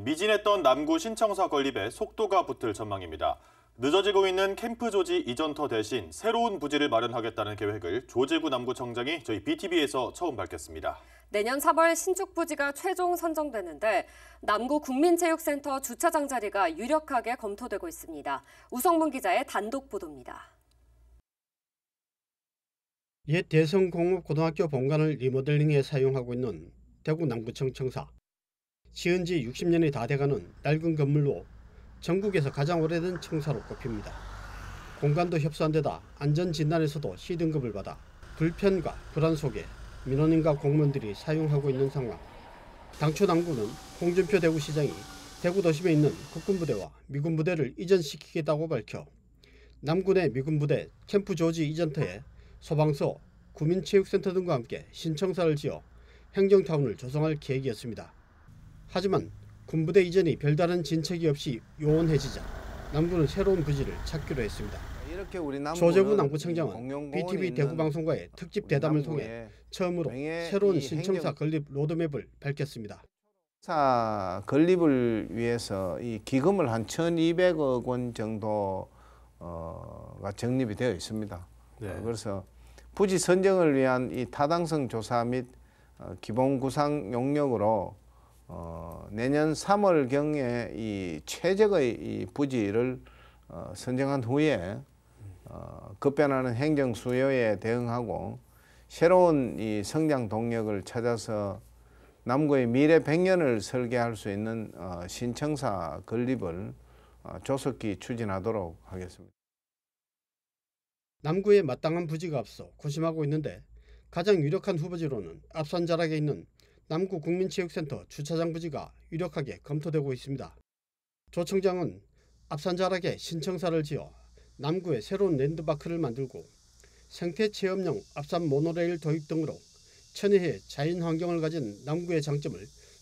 미진했던 남구 신청사 건립에 속도가 붙을 전망입니다. 늦어지고 있는 캠프 조지 이전터 대신 새로운 부지를 마련하겠다는 계획을 조재구 남구청장이 저희 BTV에서 처음 밝혔습니다. 내년 3월 신축 부지가 최종 선정되는데 남구 국민체육센터 주차장 자리가 유력하게 검토되고 있습니다. 우성문 기자의 단독 보도입니다. 옛 대성공업고등학교 본관을 리모델링에 사용하고 있는 대구 남구청 청사. 지은지 60년이 다 돼가는 낡은 건물로 전국에서 가장 오래된 청사로 꼽힙니다. 공간도 협소한 데다 안전진단에서도 C등급을 받아 불편과 불안 속에 민원인과 공무원들이 사용하고 있는 상황. 당초 당구는 홍준표 대구시장이 대구 도심에 있는 국군부대와 미군부대를 이전시키겠다고 밝혀 남군의 미군부대 캠프 조지 이전터에 소방서, 구민체육센터 등과 함께 신청사를 지어 행정타운을 조성할 계획이었습니다. 하지만 군부대 이전이 별다른 진척이 없이 요원해지자 남부는 새로운 부지를 찾기로 했습니다. 조재구 남부청장은 BTV 대구방송과의 특집 대담을 통해 처음으로 새로운 신청사 건립 로드맵을 밝혔습니다. 사 건립을 위해서 이 기금을 한 1,200억 원 정도가 어, 적립이 되어 있습니다. 네. 그래서 부지 선정을 위한 이 타당성 조사 및 어, 기본 구상 용역으로 어, 내년 3월 경에 이 최적의 이 부지를 어, 선정한 후에 어, 급변하는 행정 수요에 대응하고 새로운 이 성장 동력을 찾아서 남구의 미래 100년을 설계할 수 있는 어, 신청사 건립을 어, 조속히 추진하도록 하겠습니다. 남구에 마땅한 부지가 없어 고심하고 있는데 가장 유력한 후보지로는 앞선 자락에 있는 남구 국민체육센터 주차장 부지가 유력하게 검토되고 있습니다. 조 청장은 앞산 자락에 신청사를 지어 남구에 새로운 랜드마크를 만들고 생태 체험용 앞산 모노레일 도입 등으로 천혜의 자연 환경을 가진 남구의 장점을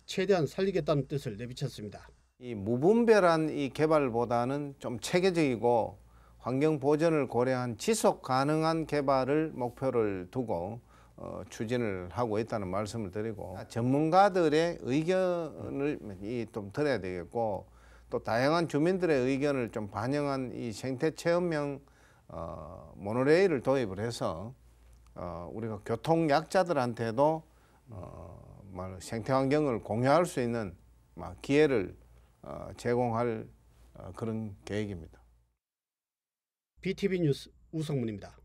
최대한 살리겠다는 뜻을 내비쳤습니다. 이 무분별한 이 개발보다는 좀 체계적이고 환경 보전을 고려한 지속 가능한 개발을 목표를 두고 어, 추진을 하고 있다는 말씀을 드리고 아, 전문가들의 의견을 좀 들어야 되겠고 또 다양한 주민들의 의견을 좀 반영한 이 생태 체험형 어, 모노레일을 도입을 해서 어, 우리가 교통 약자들한테도 어, 생태 환경을 공유할 수 있는 기회를 어, 제공할 어, 그런 계획입니다. BTV 뉴스 우성문입니다.